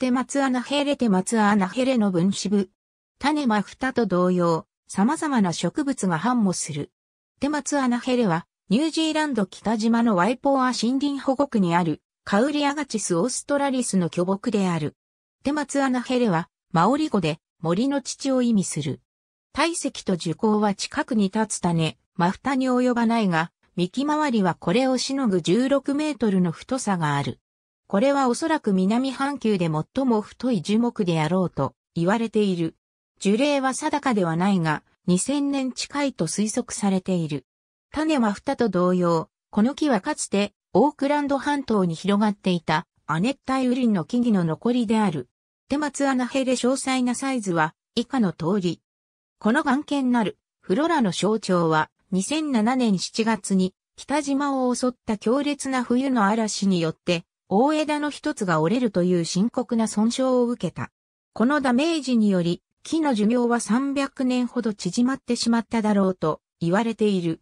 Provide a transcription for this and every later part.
テマツアナヘレテマツアナヘレの分子部。種マフタと同様、様々な植物が繁茂する。テマツアナヘレは、ニュージーランド北島のワイポーア森林保護区にある、カウリアガチスオーストラリスの巨木である。テマツアナヘレは、マオリ語で森の父を意味する。体積と樹高は近くに立つ種、マフタに及ばないが、幹周りはこれをしのぐ16メートルの太さがある。これはおそらく南半球で最も太い樹木であろうと言われている。樹齢は定かではないが、2000年近いと推測されている。種は蓋と同様、この木はかつてオークランド半島に広がっていた亜熱帯雨林の木々の残りである。手松穴ヘで詳細なサイズは以下の通り。この眼見なるフロラの象徴は2007年7月に北島を襲った強烈な冬の嵐によって大枝の一つが折れるという深刻な損傷を受けた。このダメージにより、木の寿命は300年ほど縮まってしまっただろうと言われている。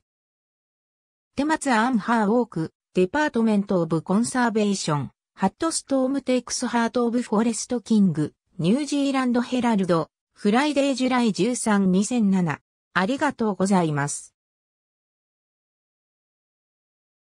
手松アンハーウォーク、デパートメント・オブ・コンサーベーション、ハット・ストーム・テイクス・ハート・オブ・フォレスト・キング、ニュージーランド・ヘラルド、フライデー・ジュライ13-2007。ありがとうございます。